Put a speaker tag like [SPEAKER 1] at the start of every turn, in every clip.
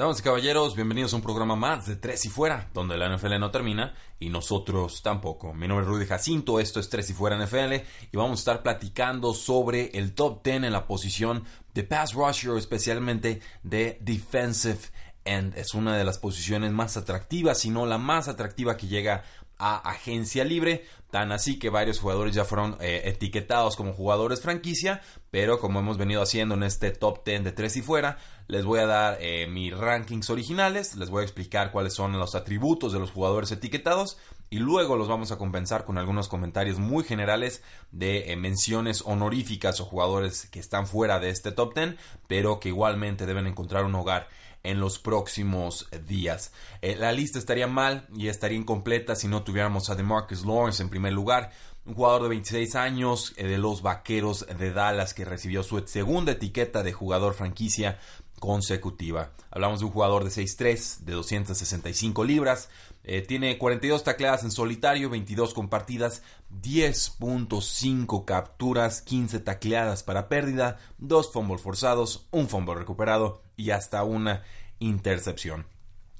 [SPEAKER 1] Damas y caballeros, bienvenidos a un programa más de Tres y Fuera, donde la NFL no termina y nosotros tampoco. Mi nombre es Rudy Jacinto, esto es Tres y Fuera NFL y vamos a estar platicando sobre el top 10 en la posición de pass rusher, especialmente de defensive end. Es una de las posiciones más atractivas, si no la más atractiva que llega a agencia libre, tan así que varios jugadores ya fueron eh, etiquetados como jugadores franquicia, pero como hemos venido haciendo en este top 10 de tres y fuera, les voy a dar eh, mis rankings originales, les voy a explicar cuáles son los atributos de los jugadores etiquetados y luego los vamos a compensar con algunos comentarios muy generales de eh, menciones honoríficas o jugadores que están fuera de este top 10, pero que igualmente deben encontrar un hogar en los próximos días. Eh, la lista estaría mal y estaría incompleta si no tuviéramos a DeMarcus Lawrence en primer lugar, un jugador de 26 años eh, de los Vaqueros de Dallas que recibió su segunda etiqueta de jugador franquicia consecutiva. Hablamos de un jugador de 6'3, de 265 libras, eh, tiene 42 tacleadas en solitario, 22 compartidas, 10.5 capturas, 15 tacleadas para pérdida, 2 fumbles forzados, un fumble recuperado y hasta una intercepción.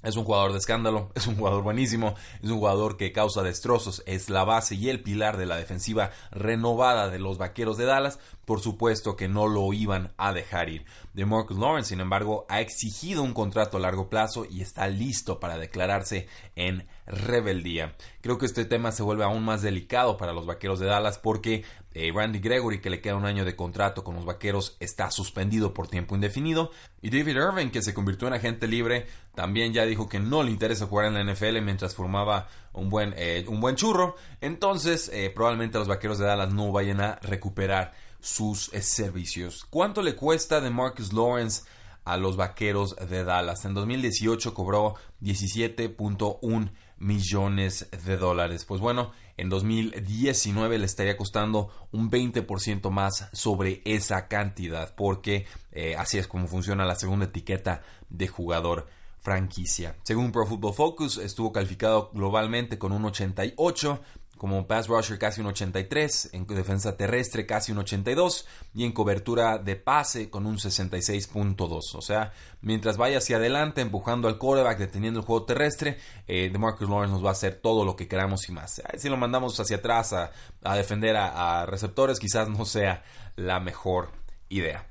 [SPEAKER 1] Es un jugador de escándalo, es un jugador buenísimo, es un jugador que causa destrozos, es la base y el pilar de la defensiva renovada de los Vaqueros de Dallas, por supuesto que no lo iban a dejar ir. De DeMarcus Lawrence, sin embargo, ha exigido un contrato a largo plazo y está listo para declararse en rebeldía. Creo que este tema se vuelve aún más delicado para los Vaqueros de Dallas porque eh, Randy Gregory, que le queda un año de contrato con los Vaqueros, está suspendido por tiempo indefinido. Y David Irving, que se convirtió en agente libre, también ya dijo que no le interesa jugar en la NFL mientras formaba un buen, eh, un buen churro. Entonces, eh, probablemente los Vaqueros de Dallas no vayan a recuperar sus servicios. ¿Cuánto le cuesta de Marcus Lawrence? a los Vaqueros de Dallas. En 2018 cobró 17.1 millones de dólares. Pues bueno, en 2019 le estaría costando un 20% más sobre esa cantidad, porque eh, así es como funciona la segunda etiqueta de jugador franquicia. Según Pro Football Focus, estuvo calificado globalmente con un 88 como pass rusher casi un 83, en defensa terrestre casi un 82 y en cobertura de pase con un 66.2. O sea, mientras vaya hacia adelante empujando al quarterback, deteniendo el juego terrestre, eh, DeMarcus Lawrence nos va a hacer todo lo que queramos y más. Si lo mandamos hacia atrás a, defender a receptores, quizás no sea la mejor idea.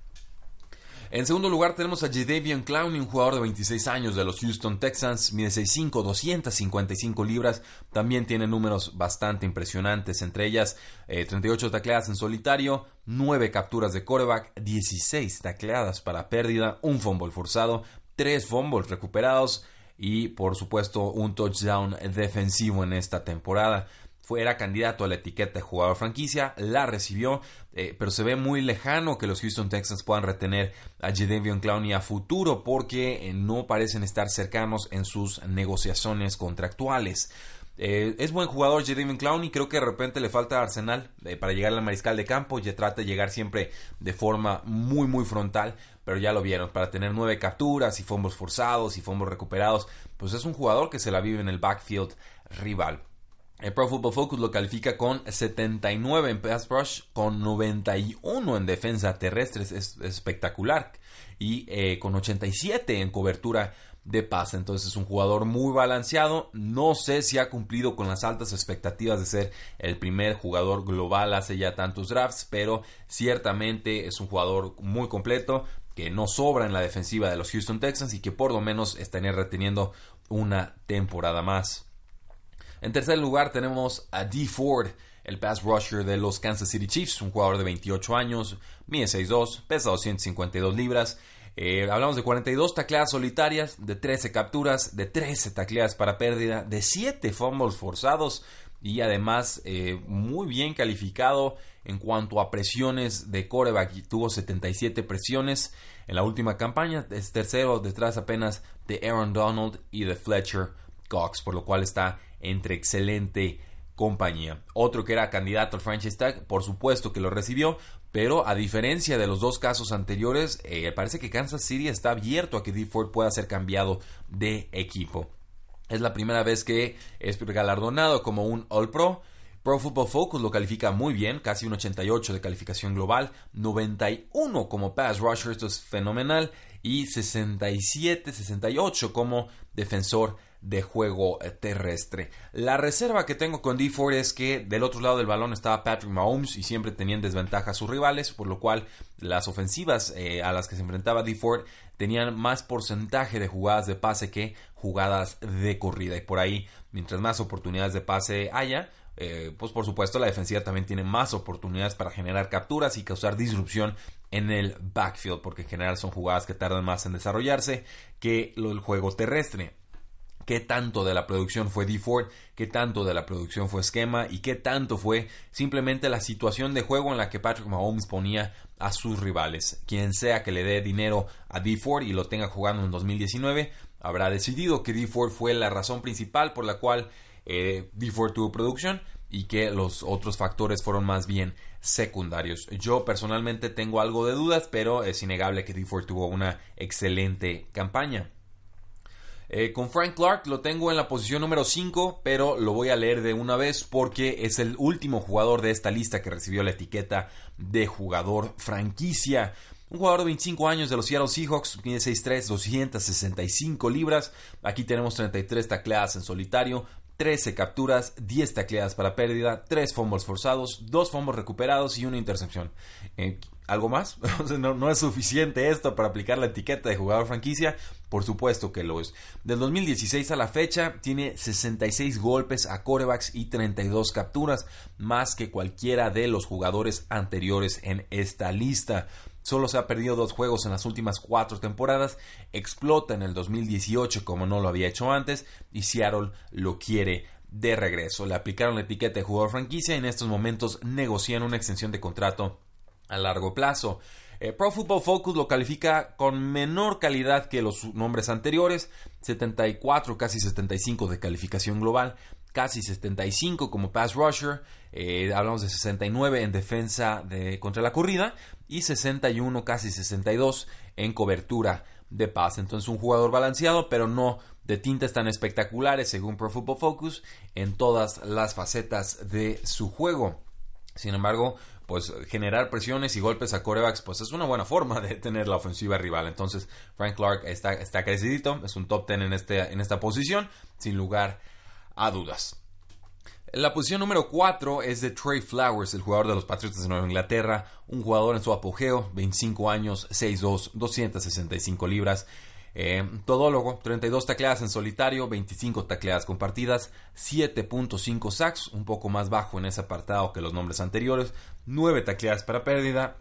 [SPEAKER 1] En segundo lugar tenemos a Jadavion Clowney, un jugador de 26 años de los Houston Texans, mide 6'5", 255 libras, también tiene números bastante impresionantes, entre ellas 38 eh, tacleadas en solitario, 9 capturas de coreback, 16 tacleadas para pérdida, un fumble forzado, 3 fumbles recuperados y por supuesto un touchdown defensivo en esta temporada fue, era candidato a la etiqueta de jugador franquicia, la recibió, eh, pero se ve muy lejano que los Houston Texans puedan retener a Jadevion Clowney a futuro porque eh, no parecen estar cercanos en sus negociaciones contractuales. Eh, es buen jugador Jeremy Clowney, creo que de repente le falta Arsenal para llegar al mariscal de campo, y trata de llegar siempre de forma muy muy frontal, pero ya lo vieron, para tener nueve capturas y fombos forzados y fombos recuperados, pues es un jugador que se la vive en el backfield rival. El Pro Football Focus lo califica con 79 en pass rush, con 91 en defensa terrestre, es, espectacular, y eh, con 87 en cobertura de pase. Entonces es un jugador muy balanceado. No sé si ha cumplido con las altas expectativas de ser el primer jugador global hace ya tantos drafts, pero ciertamente es un jugador muy completo que no sobra en la defensiva de los Houston Texans y que por lo menos estaría reteniendo una temporada más. En tercer lugar tenemos a D. Ford, el pass rusher de los Kansas City Chiefs, un jugador de 28 años, mide 6'2, pesa 252 libras. Eh, hablamos de 42 tacleadas solitarias, de 13 capturas, de 13 tacleadas para pérdida, de 7 fumbles forzados y además eh, muy bien calificado en cuanto a presiones de coreback. Tuvo 77 presiones en la última campaña, es tercero detrás apenas de Aaron Donald y de Fletcher Cox, por lo cual está entre excelente compañía. Otro que era candidato al franchise tag, por supuesto que lo recibió, pero a diferencia de los dos casos anteriores, eh, parece que Kansas City está abierto a que DeFord pueda ser cambiado de equipo. Es la primera vez que es galardonado como un All Pro. Pro Football Focus lo califica muy bien, casi un 88 de calificación global, 91 como pass rusher, esto es fenomenal, y 67, 68 como defensor de juego terrestre. La reserva que tengo con D Ford es que del otro lado del balón estaba Patrick Mahomes y siempre tenían desventaja a sus rivales, por lo cual las ofensivas eh, a las que se enfrentaba D Ford tenían más porcentaje de jugadas de pase que jugadas de corrida. Y por ahí, mientras más oportunidades de pase haya, eh, pues por supuesto la defensiva también tiene más oportunidades para generar capturas y causar disrupción en el backfield, porque en general son jugadas que tardan más en desarrollarse que el juego terrestre qué tanto de la producción fue D4, qué tanto de la producción fue esquema y qué tanto fue simplemente la situación de juego en la que Patrick Mahomes ponía a sus rivales. Quien sea que le dé dinero a D4 y lo tenga jugando en 2019, habrá decidido que D4 fue la razón principal por la cual eh, D4 tuvo producción y que los otros factores fueron más bien secundarios. Yo personalmente tengo algo de dudas, pero es innegable que D4 tuvo una excelente campaña. Eh, con Frank Clark lo tengo en la posición número 5, pero lo voy a leer de una vez porque es el último jugador de esta lista que recibió la etiqueta de jugador franquicia. Un jugador de 25 años de los Seattle Seahawks, Tiene 6'3, 265 libras. Aquí tenemos 33 tacleadas en solitario, 13 capturas, 10 tacleadas para pérdida, 3 fumbles forzados, 2 fumbles recuperados y una intercepción. Eh, ¿Algo más? no es suficiente esto para aplicar la etiqueta de jugador franquicia, por supuesto que lo es. Del 2016 a la fecha tiene 66 golpes a corebacks y 32 capturas, más que cualquiera de los jugadores anteriores en esta lista. Solo se ha perdido dos juegos en las últimas cuatro temporadas, explota en el 2018 como no lo había hecho antes y Seattle lo quiere de regreso. Le aplicaron la etiqueta de jugador franquicia y en estos momentos negocian una extensión de contrato a largo plazo. Eh, Pro Football Focus lo califica con menor calidad que los nombres anteriores, 74, casi 75 de calificación global, casi 75 como pass rusher, eh, hablamos de 69 en defensa contra la corrida y 61, casi 62 en cobertura de pase Entonces un jugador balanceado, pero no de tintas tan espectaculares según Pro Football Focus en todas las facetas de su juego. Sin embargo, pues generar presiones y golpes a corebacks, pues es una buena forma de tener la ofensiva rival. Entonces, Frank Clark está, está crecidito, es un top ten en, este, en esta posición, sin lugar a dudas. La posición número 4 es de Trey Flowers, el jugador de los Patriotas de Nueva Inglaterra, un jugador en su apogeo, 25 años, 6'2, 265 libras, eh, todólogo, 32 tacleadas en solitario, 25 tacleadas compartidas, 7.5 sacks, un poco más bajo en ese apartado que los nombres anteriores, 9 tacleadas para pérdida,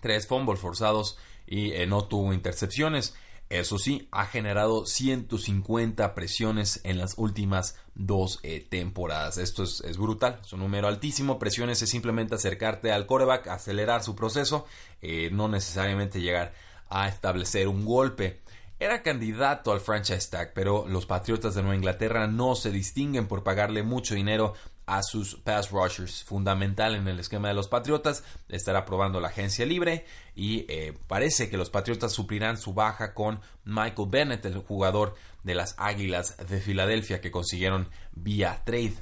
[SPEAKER 1] 3 fumbles forzados y eh, no tuvo intercepciones. Eso sí, ha generado 150 presiones en las últimas dos eh, temporadas. Esto es, es, brutal, es un número altísimo. Presiones es simplemente acercarte al coreback, acelerar su proceso, eh, no necesariamente llegar a establecer un golpe. Era candidato al franchise tag, pero los Patriotas de Nueva Inglaterra no se distinguen por pagarle mucho dinero a sus pass rushers. Fundamental en el esquema de los Patriotas. Estará probando la agencia libre y eh, parece que los Patriotas suplirán su baja con Michael Bennett, el jugador de las Águilas de Filadelfia que consiguieron vía trade.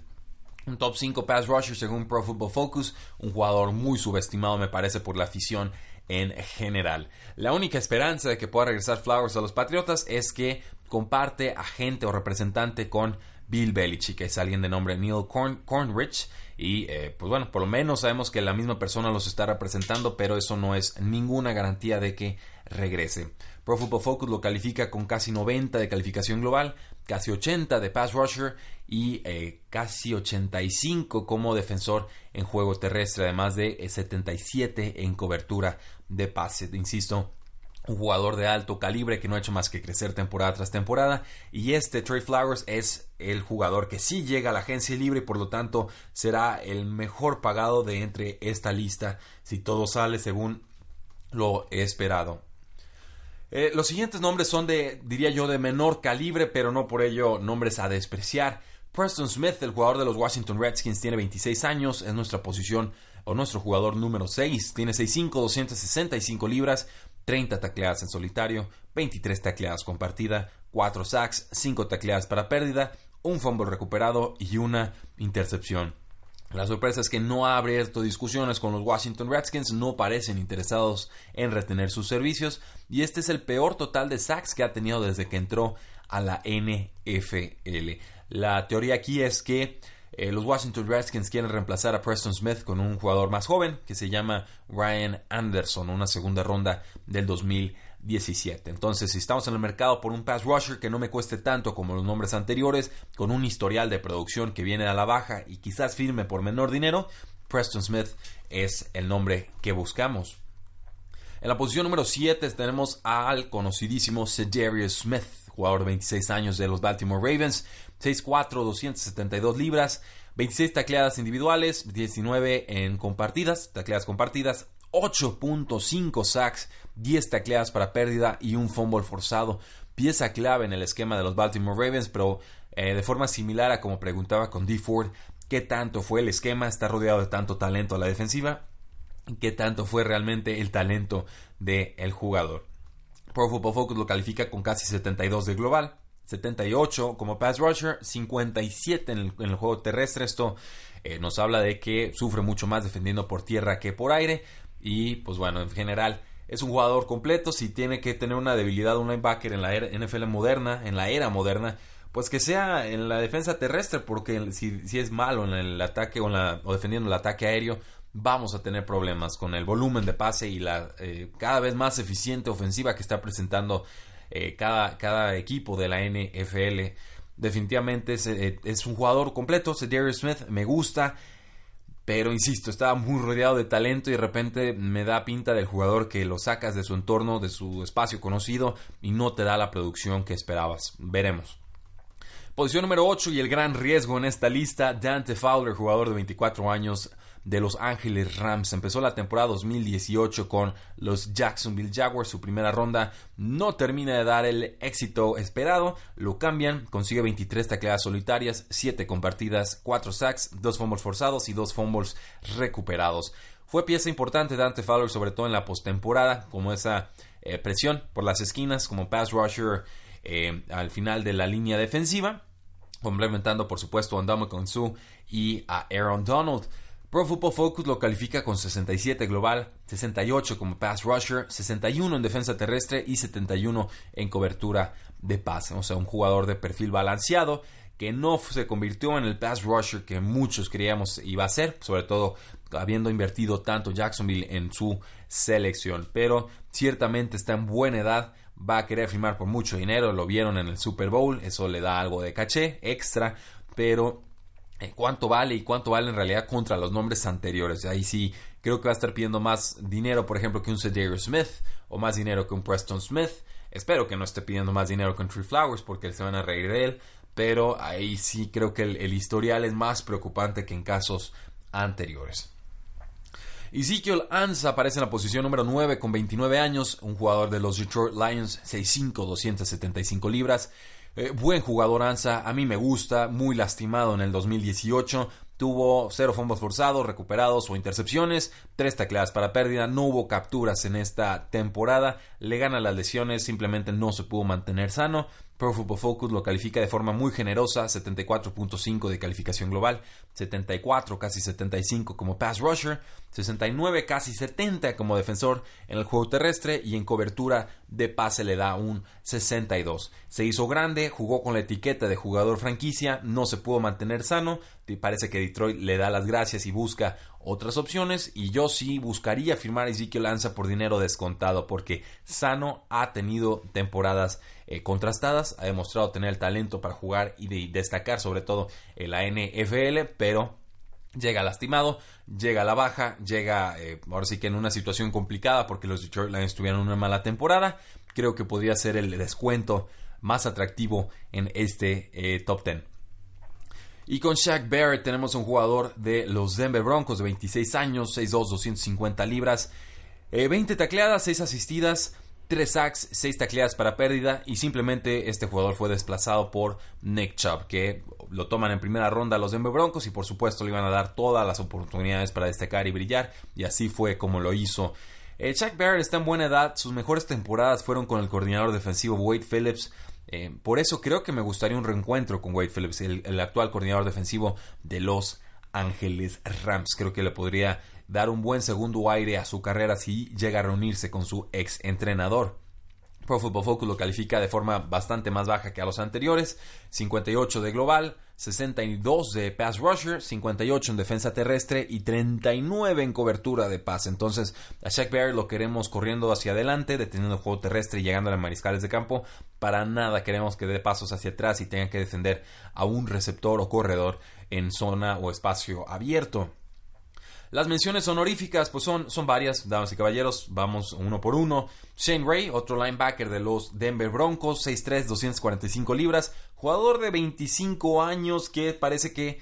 [SPEAKER 1] Un top 5 pass rusher según Pro Football Focus, un jugador muy subestimado me parece por la afición en general. La única esperanza de que pueda regresar Flowers a los Patriotas es que comparte agente o representante con Bill Belichick, que es alguien de nombre Neil Corn Cornrich. Y eh, pues bueno, por lo menos sabemos que la misma persona los está representando, pero eso no es ninguna garantía de que regrese. Pro Football Focus lo califica con casi 90 de calificación global, casi 80 de pass rusher y eh, casi 85 como defensor en juego terrestre, además de 77 eh, en cobertura de pase. Insisto, un jugador de alto calibre que no ha hecho más que crecer temporada tras temporada. Y este Trey Flowers es el jugador que sí llega a la agencia libre y por lo tanto será el mejor pagado de entre esta lista si todo sale según lo esperado. Eh, los siguientes nombres son de, diría yo, de menor calibre, pero no por ello nombres a despreciar. Preston Smith, el jugador de los Washington Redskins, tiene 26 años, es nuestra posición o nuestro jugador número 6. Tiene 6'5, 265 libras, 30 tacleadas en solitario, 23 tacleadas compartida, 4 sacks, 5 tacleadas para pérdida, un fumble recuperado y una intercepción. La sorpresa es que no ha abierto discusiones con los Washington Redskins, no parecen interesados en retener sus servicios y este es el peor total de sacks que ha tenido desde que entró a la NFL. La teoría aquí es que eh, los Washington Redskins quieren reemplazar a Preston Smith con un jugador más joven que se llama Ryan Anderson, una segunda ronda del 2000 17. Entonces, si estamos en el mercado por un pass rusher que no me cueste tanto como los nombres anteriores, con un historial de producción que viene a la baja y quizás firme por menor dinero, Preston Smith es el nombre que buscamos. En la posición número 7 tenemos al conocidísimo Cedarius Smith, jugador de 26 años de los Baltimore Ravens, 6'4, 272 libras, 26 tacleadas individuales, 19 en compartidas, tacleadas compartidas, 8.5 sacks, 10 tacleadas para pérdida y un fumble forzado. Pieza clave en el esquema de los Baltimore Ravens, pero eh, de forma similar a como preguntaba con D. Ford, qué tanto fue el esquema, está rodeado de tanto talento a la defensiva, qué tanto fue realmente el talento del jugador. Pro Football Focus lo califica con casi 72 de global, 78 como pass rusher, 57 en el, juego terrestre. Esto eh, nos habla de que sufre mucho más defendiendo por tierra que por aire. Y pues bueno, en general es un jugador completo. Si tiene que tener una debilidad, un linebacker en la NFL moderna, en la era moderna, pues que sea en la defensa terrestre, porque si, es malo en el ataque o, la, o, defendiendo el ataque aéreo, vamos a tener problemas con el volumen de pase y la eh, cada vez más eficiente ofensiva que está presentando eh, cada, cada equipo de la NFL definitivamente eh, es, un jugador completo. Darius Smith me gusta. Pero insisto, estaba muy rodeado de talento y de repente me da pinta del jugador que lo sacas de su entorno, de su espacio conocido y no te da la producción que esperabas. Veremos. Posición número 8 y el gran riesgo en esta lista, Dante Fowler, jugador de 24 años de Los Ángeles Rams. Empezó la temporada 2018 con los Jacksonville Jaguars. Su primera ronda no termina de dar el éxito esperado. Lo cambian, consigue 23 tacleadas solitarias, 7 compartidas, 4 sacks, 2 fumbles forzados y 2 fumbles recuperados. Fue pieza importante Dante Fowler, sobre todo en la postemporada, como esa eh, presión por las esquinas, como pass rusher eh, al final de la línea defensiva complementando por supuesto a Andama Su y a Aaron Donald. Pro Football Focus lo califica con 67 global, 68 como pass rusher, 61 en defensa terrestre y 71 en cobertura de pase. O sea, un jugador de perfil balanceado que no se convirtió en el pass rusher que muchos creíamos iba a ser, sobre todo habiendo invertido tanto Jacksonville en su selección. Pero ciertamente está en buena edad va a querer firmar por mucho dinero, lo vieron en el Super Bowl, eso le da algo de caché extra, pero eh, cuánto vale y cuánto vale en realidad contra los nombres anteriores. Ahí sí creo que va a estar pidiendo más dinero, por ejemplo, que un Cedric Smith o más dinero que un Preston Smith. Espero que no esté pidiendo más dinero que un Tree Flowers porque se van a reír de él. Pero ahí sí creo que el, historial es más preocupante que en casos anteriores. Ezekiel Anza aparece en la posición número 9 con 29 años, un jugador de los Detroit Lions, 6'5, 275 libras. Eh, buen jugador Ansa, a mí me gusta, muy lastimado en el 2018. Tuvo cero fumbles forzados, recuperados o intercepciones, tres tacleadas para pérdida, no hubo capturas en esta temporada, le gana las lesiones, simplemente no se pudo mantener sano. Pro Football Focus lo califica de forma muy generosa, 74.5 de calificación global, 74, casi 75 como pass rusher, 69, casi 70 como defensor en el juego terrestre y en cobertura de pase le da un 62. Se hizo grande, jugó con la etiqueta de jugador franquicia, no se pudo mantener sano, parece que Detroit le da las gracias y busca otras opciones y yo sí buscaría firmar a Ezequiel Lanza por dinero descontado porque sano ha tenido temporadas eh, contrastadas, ha demostrado tener el talento para jugar y destacar sobre todo en la NFL, pero llega lastimado, llega a la baja, llega eh, ahora sí que en una situación complicada porque los Detroit Lions tuvieron una mala temporada, creo que podría ser el descuento más atractivo en este eh, top 10. Y con Shaq Barrett tenemos un jugador de los Denver Broncos de 26 años, 6'2, 250 libras, 20 tacleadas, 6 asistidas, Tres sacks, seis tacleadas para pérdida y simplemente este jugador fue desplazado por Nick Chubb, que lo toman en primera ronda los Denver Broncos y por supuesto le iban a dar todas las oportunidades para destacar y brillar y así fue como lo hizo. Eh, Chuck Barrett está en buena edad, sus mejores temporadas fueron con el coordinador defensivo Wade Phillips. Eh, por eso creo que me gustaría un reencuentro con Wade Phillips, el, el actual coordinador defensivo de los Ángeles Rams. Creo que le podría dar un buen segundo aire a su carrera si llega a reunirse con su ex entrenador. Pro Football Focus lo califica de forma bastante más baja que a los anteriores, 58 de global, 62 de pass rusher, 58 en defensa terrestre y 39 en cobertura de pase. Entonces, a Shaq Bear lo queremos corriendo hacia adelante, deteniendo el juego terrestre y llegando a las mariscales de campo. Para nada queremos que dé pasos hacia atrás y tenga que defender a un receptor o corredor en zona o espacio abierto. Las menciones honoríficas, pues son, son varias, damas y caballeros, vamos uno por uno. Shane Ray, otro linebacker de los Denver Broncos, 6'3, 245 libras, jugador de 25 años que parece que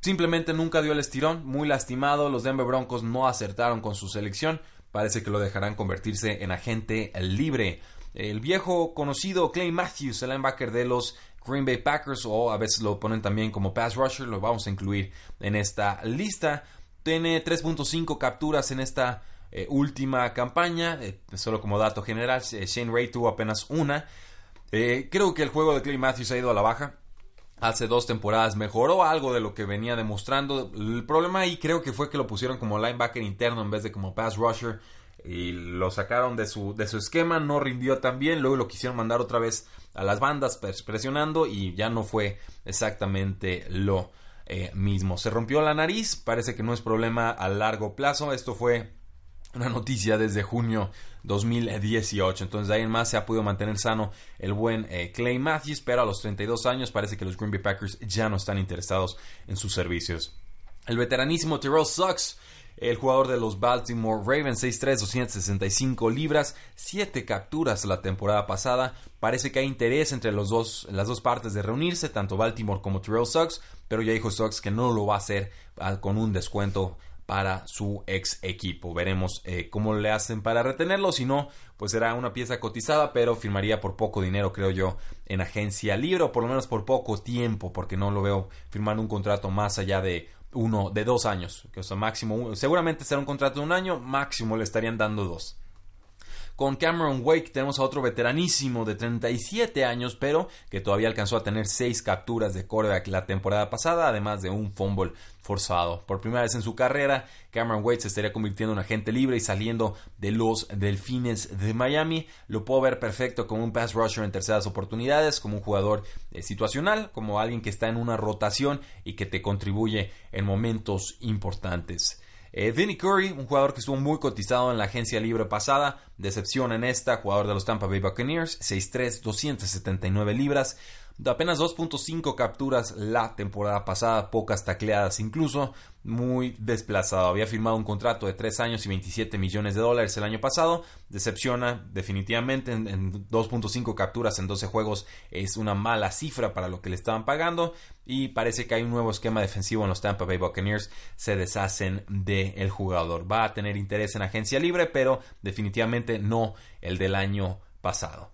[SPEAKER 1] simplemente nunca dio el estirón, muy lastimado, los Denver Broncos no acertaron con su selección, parece que lo dejarán convertirse en agente libre. El viejo conocido Clay Matthews, el linebacker de los Green Bay Packers, o a veces lo ponen también como pass rusher, lo vamos a incluir en esta lista. Tiene 3.5 capturas en esta eh, última campaña. Eh, solo como dato general, eh, Shane Ray tuvo apenas una. creo que el juego de Clay Matthews ha ido a la baja. Hace dos temporadas mejoró algo de lo que venía demostrando. El problema ahí creo que fue que lo pusieron como linebacker interno en vez de como pass rusher. Y lo sacaron de su, de su esquema, no rindió tan bien. Luego lo quisieron mandar otra vez a las bandas presionando y ya no fue exactamente lo eh, mismo. Se rompió la nariz, parece que no es problema a largo plazo. Esto fue una noticia desde junio 2018. Entonces, de ahí en más se ha podido mantener sano el buen eh, Clay Matthews, pero a los 32 años parece que los Green Bay Packers ya no están interesados en sus servicios. El veteranísimo Terrell Sucks el jugador de los Baltimore Ravens, 6'3, 265 libras, 7 capturas la temporada pasada. Parece que hay interés entre los dos, las dos partes de reunirse, tanto Baltimore como Terrell Sox, pero ya dijo Sox que no lo va a hacer ah, con un descuento para su ex equipo. Veremos eh, cómo le hacen para retenerlo. Si no, pues será una pieza cotizada, pero firmaría por poco dinero, creo yo, en agencia libre, o por lo menos por poco tiempo, porque no lo veo firmando un contrato más allá de uno de dos años, que sea, máximo, seguramente será un contrato de un año, máximo le estarían dando dos. Con Cameron Wake tenemos a otro veteranísimo de 37 años, pero que todavía alcanzó a tener 6 capturas de coreback la temporada pasada, además de un fumble forzado. Por primera vez en su carrera, Cameron Wake se estaría convirtiendo en agente libre y saliendo de los Delfines de Miami. Lo puedo ver perfecto como un pass rusher en terceras oportunidades, como un jugador eh, situacional, como alguien que está en una rotación y que te contribuye en momentos importantes. Eh, Curry, un jugador que estuvo muy cotizado en la agencia libre pasada, decepción en esta, jugador de los Tampa Bay Buccaneers, 6'3, 279 libras apenas 2.5 capturas la temporada pasada, pocas tacleadas incluso, muy desplazado. Había firmado un contrato de 3 años y 27 millones de dólares el año pasado, decepciona definitivamente en, 2.5 capturas en 12 juegos es una mala cifra para lo que le estaban pagando y parece que hay un nuevo esquema defensivo en los Tampa Bay Buccaneers, se deshacen del el jugador. Va a tener interés en agencia libre, pero definitivamente no el del año pasado.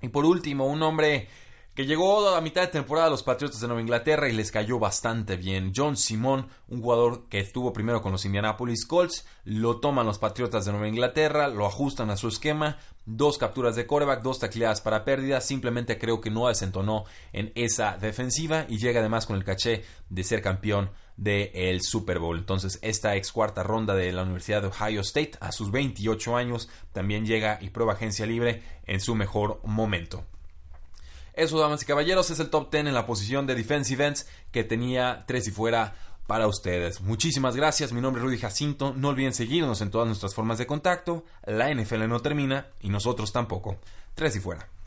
[SPEAKER 1] Y por último, un hombre que llegó a la mitad de temporada a los Patriotas de Nueva Inglaterra y les cayó bastante bien. John Simon, un jugador que estuvo primero con los Indianapolis Colts, lo toman los Patriotas de Nueva Inglaterra, lo ajustan a su esquema, dos capturas de coreback, dos tacleadas para pérdida, simplemente creo que no desentonó en esa defensiva y llega además con el caché de ser campeón del Super Bowl. Entonces, esta ex cuarta ronda de la Universidad de Ohio State, a sus 28 años, también llega y prueba agencia libre en su mejor momento. Eso, damas y caballeros, es el top 10 en la posición de defensive ends que tenía tres y fuera para ustedes. Muchísimas gracias, mi nombre es Rudy Jacinto, no olviden seguirnos en todas nuestras formas de contacto, la NFL no termina y nosotros tampoco. Tres y fuera.